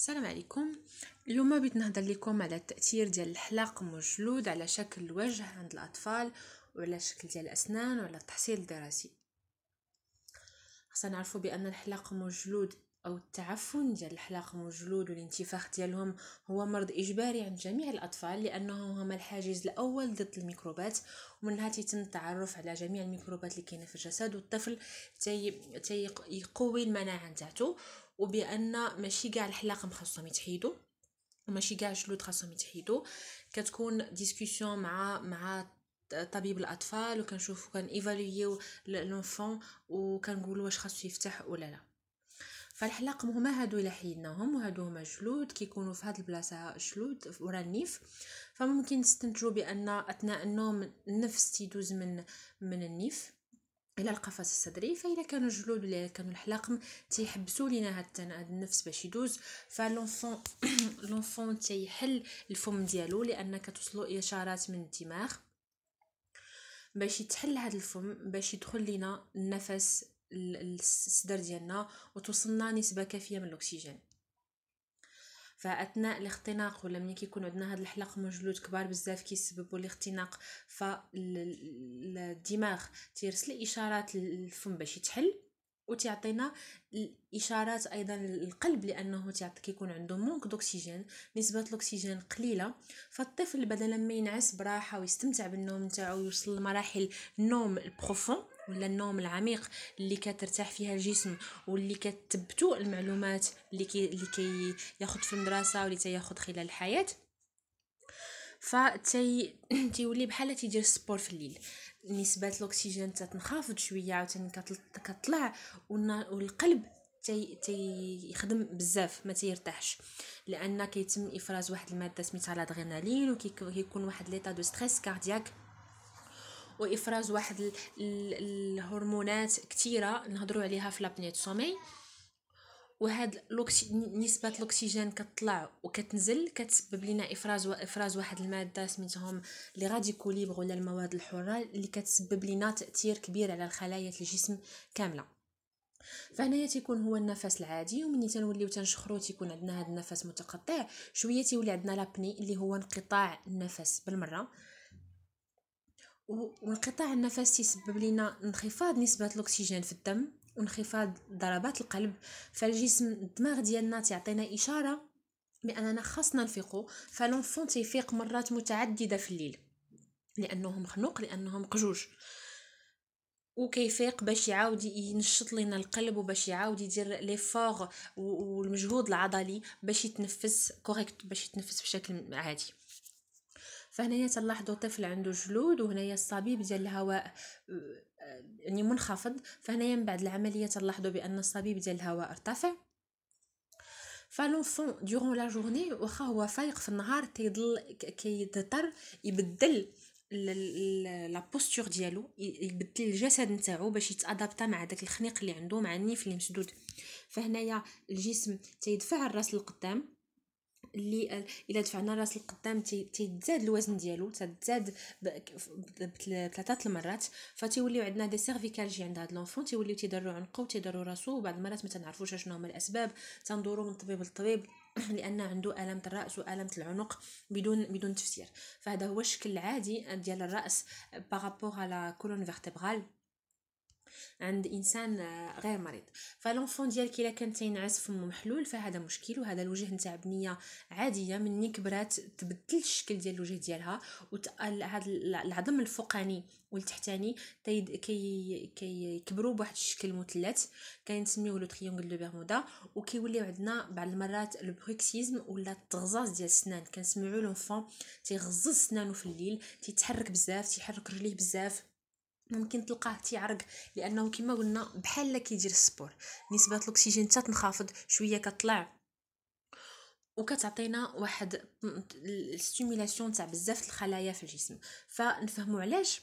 السلام عليكم اليوم بغيت نهضر لكم على التاثير ديال الحلاق مجلود على شكل الوجه عند الاطفال وعلى الشكل ديال الاسنان وعلى التحصيل الدراسي خصنا نعرفوا بان الحلاق مجلود او التعفن ديال الحلاق مجلود والانتفاخ ديالهم هو مرض اجباري عند جميع الاطفال لانهم هما الحاجز الاول ضد الميكروبات ومنها تيتم التعرف على جميع الميكروبات اللي كاينه في الجسد والطفل تي تيقوي المناعه نتاعته وبان ماشي كاع الحلاقم خاصهم يتحيدوا وماشي كاع الجلود خاصهم يتحيدوا كتكون ديسكوسيون مع مع طبيب الاطفال وكنشوفو كان ايفالويو لونفون وكنقولوا واش خاصو يفتح ولا لا فالحلاقم هما هادو الا حيدناهم وهادو هما الجلود كيكونوا في هاد البلاصه جلود ورا النيف فممكن تستنتجوا بان اثناء النوم النفس تيدوز من من النيف الى القفص الصدري فإلا كانوا الجلود ولا كانوا الحلاقم تيحبسوا لينا هاد النفس باش يدوز فلونفون لونفون تيحل الفم ديالو لان كتوصلو اشارات من الدماغ باش يتحل هاد الفم باش يدخل لينا النفس الصدر ديالنا وتوصلنا نسبه كافيه من الاكسجين فاثناء الاختناق ولا ملي كيكون عندنا هاد الحلق مجلود كبار بزاف كيسببوا الاختناق فالدماغ تيرسل اشارات للفم باش يتحل وتعطينا الاشارات ايضا للقلب لانه تعطي كيكون عنده مونك دوكسيجين نسبه الاكسجين قليله فالطفل بدلا ما ينعس براحه ويستمتع بالنوم نتاعو ويوصل لمراحل النوم البروفون ولا النوم العميق اللي كترتاح فيها الجسم واللي كتبتو المعلومات اللي كي اللي كي في المدرسه واللي تياخد خلال الحياه فتي تيولي بحالة تيدير السبور في الليل نسبه الاكسجين تتنخفض شويه عاوتاني كتطلع والقلب تي تيخدم بزاف ما تيرتاحش لان كيتم افراز واحد الماده سميتها الادرينالين وكيكون واحد ليطا دو ستريس كاردياك وافراز واحد الهرمونات كثيره نهضروا عليها في لابنيت سومي وهاد لوكسي... نسبه الاكسجين كتطلع وكتنزل كتسبب لنا افراز وافراز واحد الماده سميتهم لي راديكو ليبر ولا المواد الحره اللي كتسبب لنا تاثير كبير على الخلايا الجسم كامله فهنايا تيكون هو النفس العادي ومني تنوليو تنشخرو تيكون عندنا هذا النفس متقطع شويه تيولي عندنا لابني اللي هو انقطاع النفس بالمره والانقطاع النفسي يسبب لنا انخفاض نسبة الأكسجين في الدم وانخفاض ضربات القلب فالجسم الدماغ ديالنا تعطينا إشارة بأننا خاصنا نفيقو فلونفون تيفيق مرات متعددة في الليل لأنه مخنوق لأنه مقجوج وكيفيق باش يعاود ينشط لنا القلب وباش يعاود يدير لي فور والمجهود العضلي باش يتنفس كوريكت باش يتنفس بشكل عادي فهنايا تلاحظوا طفل عنده جلود وهنايا الصبيب ديال الهواء أه، يعني منخفض فهنايا من بعد العمليه تلاحظوا بان الصبيب ديال الهواء ارتفع فالونفون ديغون لا جورني واخا هو فايق في النهار تيضل كيضطر يبدل لا بوستور ديالو يبدل الجسد نتاعو باش يتادابتا مع داك الخنيق اللي عنده مع النيف اللي مسدود فهنايا الجسم تيدفع الراس للقدام اللي الا دفعنا راس القدام تيتزاد الوزن ديالو تتزاد بثلاثه المرات فتيوليو عندنا دي سيرفيكالجي عند هاد لونفون تيوليو تيدرو عنقو تيدرو راسو وبعض المرات ما تنعرفوش شنو هما الاسباب تندورو من طبيب لطبيب لان عنده الام الراس والام العنق بدون بدون تفسير فهذا هو الشكل العادي ديال الراس بارابور على كولون فيرتيبرال عند انسان غير مريض فلونفون ديالك الا كان تينعس فمو محلول فهذا مشكل وهذا الوجه نتاع بنيه عاديه مني كبرات تبدل الشكل ديال الوجه ديالها وهذا العظم الفوقاني والتحتاني كي كيكبروا بواحد الشكل مثلث كنسميوه لو تريونغل دو بيرمودا وكيوليو عندنا بعض المرات البروكسيزم ولا التغزاز ديال السنان كنسمعوا لونفون تيغزز سنانو في الليل تيتحرك بزاف تيحرك رجليه بزاف ممكن تلقاه تيعرق لانه كما قلنا بحال لا كيدير السبور نسبه الاكسجين حتى تنخفض شويه كطلع وكتعطينا واحد الستيمولاسيون تاع بزاف الخلايا في الجسم فنفهموا علاش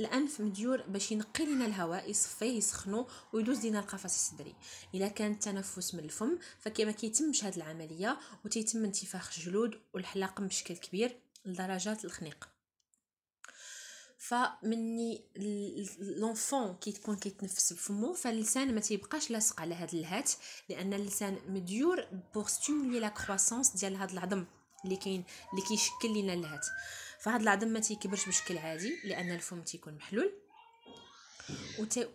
الانف مديور باش ينقي لنا الهواء يصفيه يسخنو ويدوز لينا القفص الصدري الا كان التنفس من الفم فكما كيتمش هذه العمليه وتيتم انتفاخ الجلود والحلق بشكل كبير لدرجه الخنيق فمني لونفون تكون كيتنفس بفمو فاللسان ما تيبقاش لاصق على هذا الهات لان اللسان مديور بوغ ستيمولي لا كروسونس ديال هذا العظم اللي كاين اللي كيشكل لينا الهات فهاد العظم ما تيكبرش بشكل عادي لان الفم تيكون محلول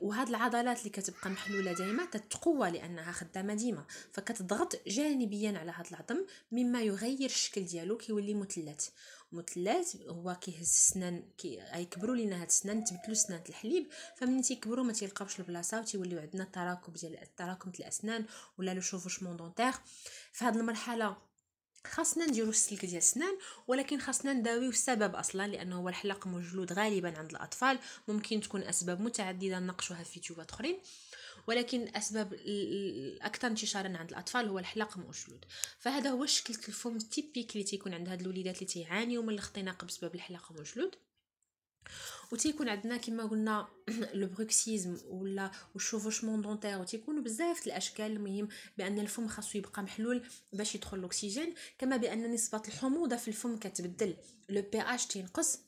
وهاد العضلات اللي كتبقى محلوله دائما تتقوى لانها خدامه ديما فكتضغط جانبيا على هاد العظم مما يغير الشكل ديالو كيولي مثلث مثلات هو كيهز السنان كي لينا هاد السنان تبدلوا سنان الحليب فملي تيكبروا ما تيلقاوش البلاصه وتيوليو عندنا تراكم ديال التراكم ديال الاسنان ولا لو شوفوشمون دونتير فهاد المرحله خاصنا نديرو السلك ديال السنان ولكن خاصنا نداويو السبب اصلا لانه هو الحلق مجلود غالبا عند الاطفال ممكن تكون اسباب متعدده نناقشوها في فيديوهات اخرين ولكن الاسباب الاكثر انتشارا عند الاطفال هو الحلاق مؤشلود فهذا هو الشكل الفم التيبيك اللي تيكون عند هاد الوليدات اللي تيعانيو من الاختناق بسبب الحلاقه و تيكون عندنا كما قلنا لو بروكسيزم ولا الشوفوشمون دونتير تيكونوا بزاف الاشكال المهم بان الفم خاصو يبقى محلول باش يدخل الاكسجين كما بان نسبه الحموضه في الفم كتبدل لو بي اش تينقص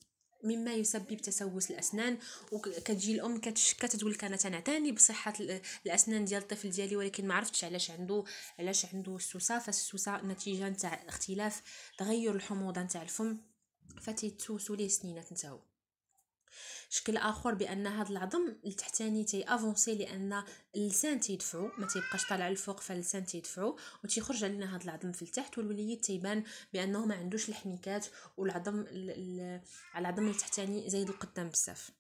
مما يسبب تسوس الاسنان وكتجي الام كتشكى تقول لك انا تنعتني بصحه الاسنان ديال الطفل ديالي ولكن ما عرفتش علاش عنده علاش عنده السوسه فالسوسه نتيجه نتاع اختلاف تغير الحموضه نتاع الفم فتيتوسو ليه سنينات نتاعو شكل اخر بان هذا العظم التحتاني تيافونسي لان اللسان تيدفعو ما تيبقاش طالع الفوق فاللسان تيدفعو وتيخرج علينا هذا العظم في التحت والوليد تيبان بانه ما عندوش الحنيكات والعظم العظم التحتاني زايد القدام بزاف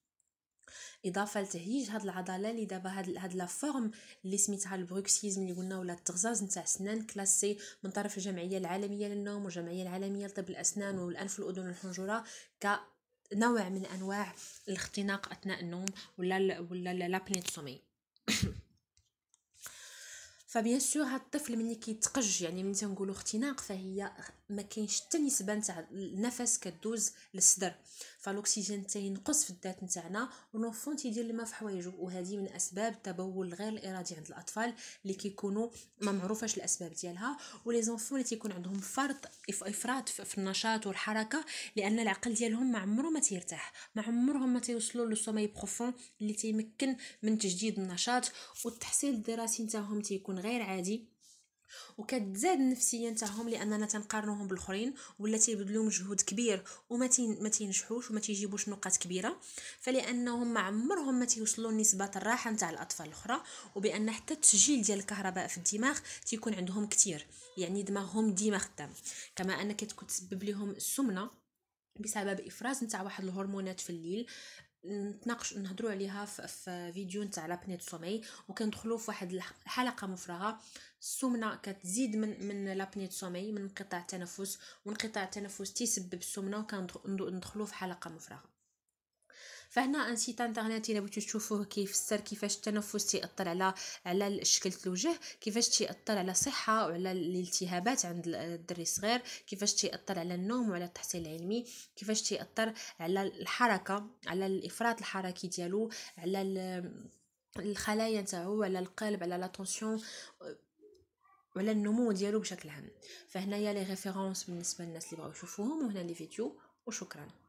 اضافه لتهيج هاد العضله اللي دابا هاد هاد لا فورم اللي سميتها البروكسيزم اللي قلنا ولا التغزاز نتاع السنان كلاسي من طرف الجمعيه العالميه للنوم والجمعيه العالميه لطب الاسنان والانف والاذن والحنجره ك نوع من انواع الاختناق اثناء النوم ولا ال ولا لابني سومي فبيان سور هاد الطفل ملي كيتقج يعني ملي تنقولو اختناق فهي ما كاينش حتى نسبه نتاع النفس كدوز للصدر فالاكسجين تينقص في الذات نتاعنا ونوفون تيدير الماء في حوايجو وهذه من اسباب التبول غير الارادي عند الاطفال اللي كيكونوا ما معروفاش الاسباب ديالها ولي زونفون اللي تيكون عندهم فرط افراط في النشاط والحركه لان العقل ديالهم ما عمره ما تيرتاح ما عمرهم ما تيوصلوا للسومي بروفون اللي تيمكن من تجديد النشاط والتحصيل الدراسي نتاعهم تيكون غير عادي وكتزاد النفسيه نتاعهم لاننا تنقارنوهم بالاخرين ولا تيبذلوا مجهود كبير وما ما تينجحوش وما تيجيبوش نقاط كبيره فلانهم ما عمرهم ما تيوصلوا لنسبه الراحه نتاع الاطفال الاخرى وبان حتى التسجيل ديال الكهرباء في الدماغ تيكون عندهم كتير يعني دماغهم ديما خدام كما ان كتكون تسبب لهم السمنه بسبب افراز نتاع واحد الهرمونات في الليل نتناقش نهضروا عليها في فيديو نتاع لابنيت سومي وكندخلوا في واحد الحلقه مفرغه السمنه كتزيد من من لابنيت سومي من انقطاع التنفس وانقطاع التنفس تيسبب السمنه وكندخلوا في حلقه مفرغه فهنا ان سيت انترنيت الا بغيتو تشوفوه كيفسر كيفاش التنفس تاثر على على شكلة الوجه كيفاش تاثر على الصحة وعلى الالتهابات عند الدري الصغير كيفاش تاثر على النوم وعلى التحصيل العلمي كيفاش تاثر على الحركة على الافراط الحركي ديالو على الخلايا نتاعو على القلب على لاتونسيون وعلى النمو ديالو بشكل عام فهنايا لي ريفيرونس بالنسبه للناس اللي بغاو يشوفوهم وهنا لي فيديو وشكرا